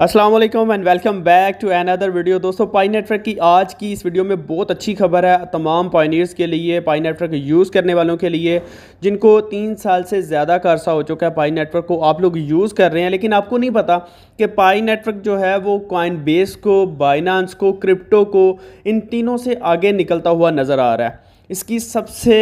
Aslam and welcome back to another video दोस्तों Pi network की आज की इस वीडियो में बहुत अच्छी खबर है तमाम पाइनियर्स के लिए पाई नेटवर्क यूज़ करने वालों के लिए जिनको तीन साल से ज़्यादा का अर्सा हो चुका है पाई नेटवर्क को आप लोग यूज़ कर रहे हैं लेकिन आपको नहीं पता कि पाई नेटवर्क जो है वो कॉइन बेस को बाइनांस को क्रिप्टो को इन तीनों से आगे निकलता हुआ नज़र आ रहा है इसकी सबसे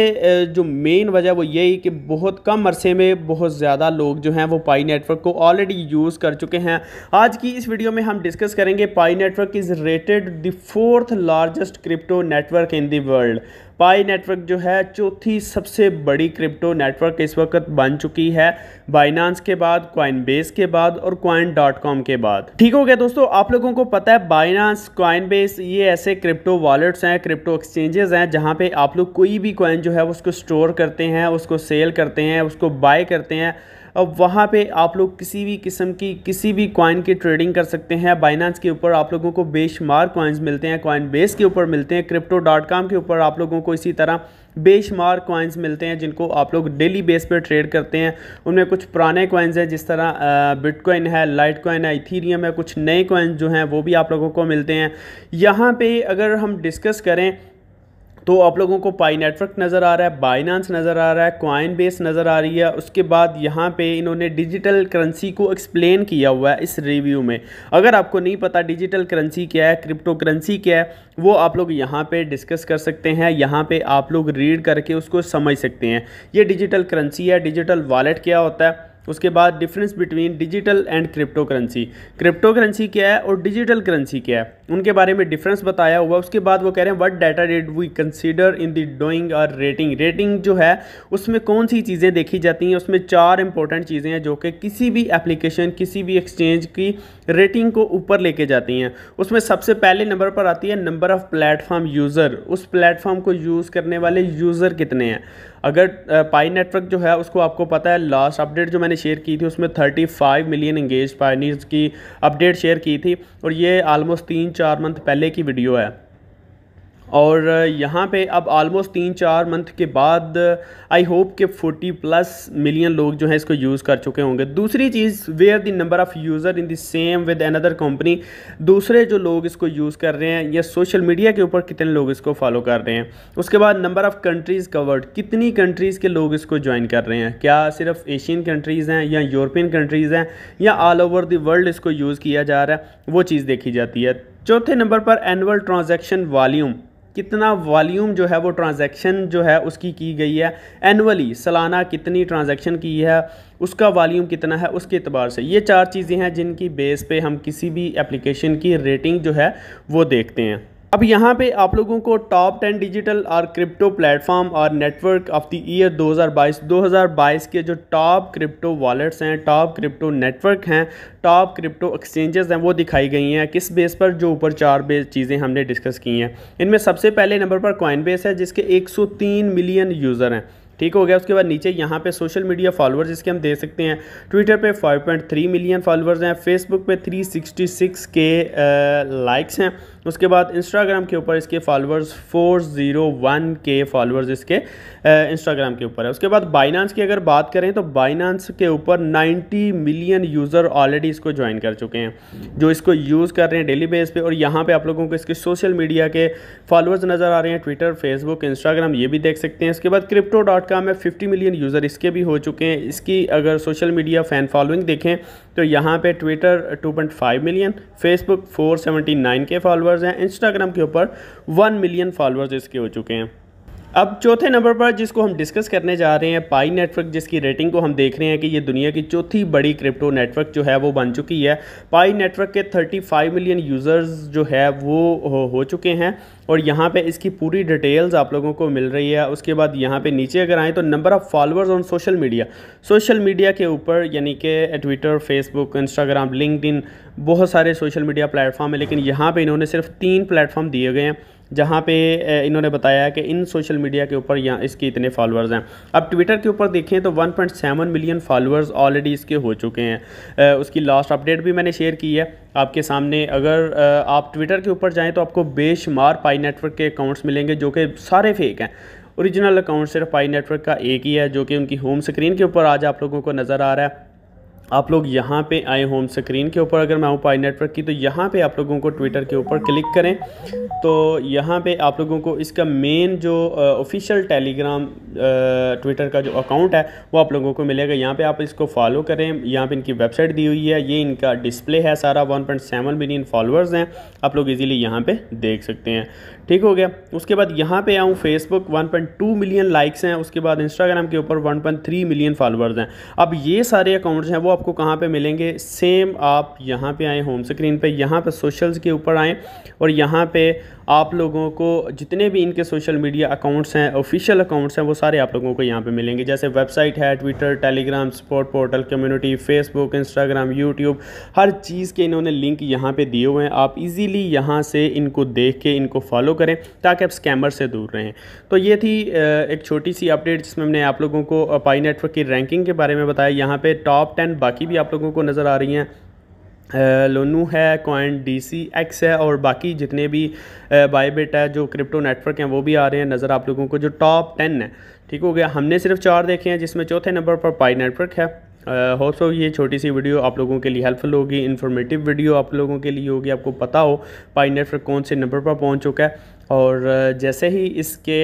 जो मेन वजह वो यही कि बहुत कम अरसे में बहुत ज़्यादा लोग जो हैं वो पाई नेटवर्क को ऑलरेडी यूज़ कर चुके हैं आज की इस वीडियो में हम डिस्कस करेंगे Pi network is rated the fourth largest crypto network in the world Pi network जो है चौथी सबसे बड़ी क्रिप्टो नेटवर्क इस वक्त बन चुकी है बाइनांस के बाद क्वाइन बेस के बाद और क्वाइन डॉट कॉम के बाद ठीक हो गया दोस्तों आप लोगों को पता है बाइनांस क्वाइन बेस ये ऐसे क्रिप्टो वॉलेट्स हैं क्रिप्टो एक्सचेंजेस हैं जहाँ पे आप लोग कोई भी क्वाइन जो है उसको स्टोर करते हैं उसको सेल करते हैं उसको बाय करते हैं अब वहाँ पे आप लोग किसी भी किस्म की किसी भी कॉइन की ट्रेडिंग कर सकते हैं बाइनांस के ऊपर आप लोगों को बेशमार कॉइन्स मिलते हैं कॉइन बेस के ऊपर मिलते हैं क्रिप्टो डॉट कॉम के ऊपर आप लोगों को इसी तरह बेशमार कॉइन्स मिलते हैं जिनको आप लोग डेली बेस पर ट्रेड करते हैं उनमें कुछ पुराने कॉइन्स हैं जिस तरह बिटकॉइन है लाइट कॉइन है इथीरियम है कुछ नए कॉइन्स जो हैं वो भी आप लोगों को मिलते हैं यहाँ पर अगर हम डिस्कस करें तो आप लोगों को पाई नेटवर्क नज़र आ रहा है बाइनांस नज़र आ रहा है क्वाइन बेस नज़र आ रही है उसके बाद यहाँ पे इन्होंने डिजिटल करेंसी को एक्सप्लेन किया हुआ है इस रिव्यू में अगर आपको नहीं पता डिजिटल करेंसी क्या है क्रिप्टो करेंसी क्या है वो आप लोग यहाँ पे डिस्कस कर सकते हैं यहाँ पर आप लोग रीड करके उसको समझ सकते हैं ये डिजिटल करेंसी है डिजिटल वॉलेट क्या होता है उसके बाद difference between digital and cryptocurrency cryptocurrency क्या है और डिजिटल करेंसी क्या है उनके बारे में डिफरेंस बताया हुआ उसके बाद वो कह रहे हैं what data did we consider in the doing और रेटिंग रेटिंग जो है उसमें कौन सी चीज़ें देखी जाती हैं उसमें चार इंपॉर्टेंट चीज़ें हैं जो कि किसी भी एप्लीकेशन किसी भी एक्सचेंज की रेटिंग को ऊपर लेके जाती हैं उसमें सबसे पहले नंबर पर आती है नंबर ऑफ़ प्लेटफॉर्म यूज़र उस प्लेटफॉर्म को यूज़ करने वाले यूज़र कितने हैं अगर पाई नेटवर्क जो है उसको आपको पता है लास्ट अपडेट जो मैंने शेयर की थी उसमें 35 मिलियन इंगेज पाइनीज की अपडेट शेयर की थी और ये आलमोस्ट तीन चार मंथ पहले की वीडियो है और यहाँ पे अब आलमोस्ट तीन चार मंथ के बाद आई होप के 40 प्लस मिलियन लोग जो हैं इसको यूज़ कर चुके होंगे दूसरी चीज़ where the number of user in the same with another company दूसरे जो लोग इसको यूज़ कर रहे हैं या सोशल मीडिया के ऊपर कितने लोग इसको फॉलो कर रहे हैं उसके बाद नंबर ऑफ़ कंट्रीज़ कवर्ड कितनी कंट्रीज़ के लोग इसको ज्वाइन कर रहे हैं क्या सिर्फ एशियन कंट्रीज़ हैं या यूरोपियन कंट्रीज़ हैं या ऑल ओवर दी वर्ल्ड इसको यूज़ किया जा रहा है वो चीज़ देखी जाती है चौथे नंबर पर एनुअल ट्रांजैक्शन वॉल्यूम कितना वॉल्यूम जो है वो ट्रांजैक्शन जो है उसकी की गई है एनुअली सालाना कितनी ट्रांजैक्शन की है उसका वॉल्यूम कितना है उसके अतबार से ये चार चीज़ें हैं जिनकी बेस पे हम किसी भी एप्लीकेशन की रेटिंग जो है वो देखते हैं अब यहाँ पे आप लोगों को टॉप टेन डिजिटल और क्रिप्टो प्लेटफॉर्म और नेटवर्क ऑफ द ईयर 2022 2022 के जो टॉप क्रिप्टो वॉलेट्स हैं टॉप क्रिप्टो नेटवर्क हैं टॉप क्रिप्टो एक्सचेंजेस हैं वो दिखाई गई हैं किस बेस पर जो ऊपर चार बेस चीज़ें हमने डिस्कस की हैं इनमें सबसे पहले नंबर पर कॉइन बेस है जिसके एक मिलियन यूज़र हैं ठीक हो गया उसके बाद नीचे यहाँ पे सोशल मीडिया फॉलोअर्स जिसके हम देख सकते हैं ट्विटर पे 5.3 मिलियन फॉलोअर्स हैं फेसबुक पे 366 के लाइक्स हैं उसके बाद इंस्टाग्राम के ऊपर इसके फॉलोअर्स 401 के फॉलोअर्स इसके इंस्टाग्राम के ऊपर है उसके बाद बाइनांस की अगर बात करें तो बाइनांस के ऊपर 90 मिलियन यूज़र ऑलरेडी इसको ज्वाइन कर चुके हैं जो इसको यूज़ कर रहे हैं डेली बेस पे और यहाँ पे आप लोगों को इसके सोशल मीडिया के फॉलोअर्स नज़र आ रहे हैं ट्विटर फेसबुक इंस्टाग्राम ये भी देख सकते हैं उसके बाद क्रिप्टो डॉट कॉम में फिफ्टी मिलियन यूज़र इसके भी हो चुके हैं इसकी अगर सोशल मीडिया फ़ैन फॉलोइंग देखें तो यहाँ पर Twitter two million Facebook four के फॉलोअर्स फॉलोअर्स हैं इंस्टाग्राम के ऊपर वन मिलियन फॉलोअर्स इसके हो चुके हैं अब चौथे नंबर पर जिसको हम डिस्कस करने जा रहे हैं पाई नेटवर्क जिसकी रेटिंग को हम देख रहे हैं कि ये दुनिया की चौथी बड़ी क्रिप्टो नेटवर्क जो है वो बन चुकी है पाई नेटवर्क के 35 मिलियन यूज़र्स जो है वो हो चुके हैं और यहाँ पे इसकी पूरी डिटेल्स आप लोगों को मिल रही है उसके बाद यहाँ पे नीचे अगर आएँ तो number of followers on social media social media के ऊपर यानी कि ट्विटर फेसबुक इंस्टाग्राम लिंकड बहुत सारे सोशल मीडिया प्लेटफॉर्म है लेकिन यहाँ पर इन्होंने सिर्फ तीन प्लेटफॉर्म दिए गए हैं जहाँ पे इन्होंने बताया कि इन सोशल मीडिया के ऊपर यहाँ इसके इतने फॉलोअर्स हैं अब ट्विटर के ऊपर देखें तो 1.7 मिलियन फॉलोअर्स ऑलरेडी इसके हो चुके हैं उसकी लास्ट अपडेट भी मैंने शेयर की है आपके सामने अगर आप ट्विटर के ऊपर जाएँ तो आपको बेशुमार पाई नेटवर्क के अकाउंट्स मिलेंगे जो कि सारे फेक हैं ओरिजिनल अकाउंट सिर्फ पाई नेटवर्क का एक ही है जो कि उनकी होम स्क्रीन के ऊपर आज आप लोगों को नज़र आ रहा है आप लोग यहाँ पे आए होम स्क्रीन के ऊपर अगर मैं हूँ पाई नेटवर्क की तो यहाँ पे आप लोगों को ट्विटर के ऊपर क्लिक करें तो यहाँ पे आप लोगों को इसका मेन जो ऑफिशियल टेलीग्राम ट्विटर का जो अकाउंट है वो आप लोगों को मिलेगा यहाँ पे आप इसको फॉलो करें यहाँ पे इनकी वेबसाइट दी हुई है ये इनका डिस्प्ले है सारा वन मिलियन फॉलोअर्स हैं आप लोग ईजिली यहाँ पर देख सकते हैं ठीक हो गया उसके बाद यहाँ पे आऊँ फेसबुक 1.2 मिलियन लाइक्स हैं उसके बाद इंस्टाग्राम के ऊपर 1.3 मिलियन फॉलोअर्स हैं अब ये सारे अकाउंट्स हैं वो आपको कहाँ पे मिलेंगे सेम आप यहाँ पे आएँ होम स्क्रीन पे यहाँ पे सोशल्स के ऊपर आएँ और यहाँ पे आप लोगों को जितने भी इनके सोशल मीडिया अकाउंट्स हैं ऑफिशियल अकाउंट्स हैं वो सारे आप लोगों को यहाँ पे मिलेंगे जैसे वेबसाइट है Twitter Telegram sport portal community Facebook Instagram YouTube हर चीज़ के इन्होंने लिंक यहाँ पे दिए हुए हैं आप इजीली यहाँ से इनको देख के इनको फॉलो करें ताकि आप स्कैमर से दूर रहें तो ये थी एक छोटी सी अपडेट जिसमें हमने आप लोगों को पाई नेटवर्क की रैंकिंग के बारे में बताया यहाँ पर टॉप टेन बाकी भी आप लोगों को नज़र आ रही हैं लोनू है कॉइन डी सी एक्स है और बाकी जितने भी बायबिट है जो क्रिप्टो नेटवर्क हैं वो भी आ रहे हैं नज़र आप लोगों को जो टॉप टेन है ठीक हो गया हमने सिर्फ चार देखे हैं जिसमें चौथे नंबर पर पाई नेटवर्क है होप सो ये छोटी सी वीडियो आप लोगों के लिए हेल्पफुल होगी इन्फॉर्मेटिव वीडियो आप लोगों के लिए होगी आपको पता हो पाई नेटवर्क कौन से नंबर पर पहुंच चुका है और जैसे ही इसके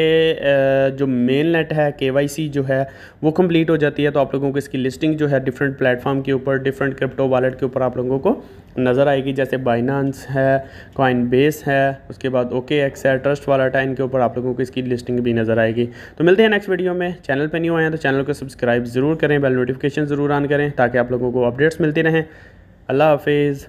जो मेन नेट है के जो है वो कंप्लीट हो जाती है तो आप लोगों को इसकी लिस्टिंग जो है डिफरेंट प्लेटफॉर्म के ऊपर डिफरेंट क्रिप्टो वॉलेट के ऊपर आप लोगों को नज़र आएगी जैसे बाइनांस है कॉइन बेस है उसके बाद ओके एक्स है ट्रस्ट वॉलेट है इनके ऊपर आप लोगों को इसकी लिस्टिंग भी नज़र आएगी तो मिलते हैं नेक्स्ट वीडियो में चैनल पर न्यू आए हैं तो चैनल को सब्सक्राइब ज़रूर करें बेल नोटिफिकेशन ज़रूर ऑन करें ताकि आप लोगों को अपडेट्स मिलती रहें अल्लाह हाफिज़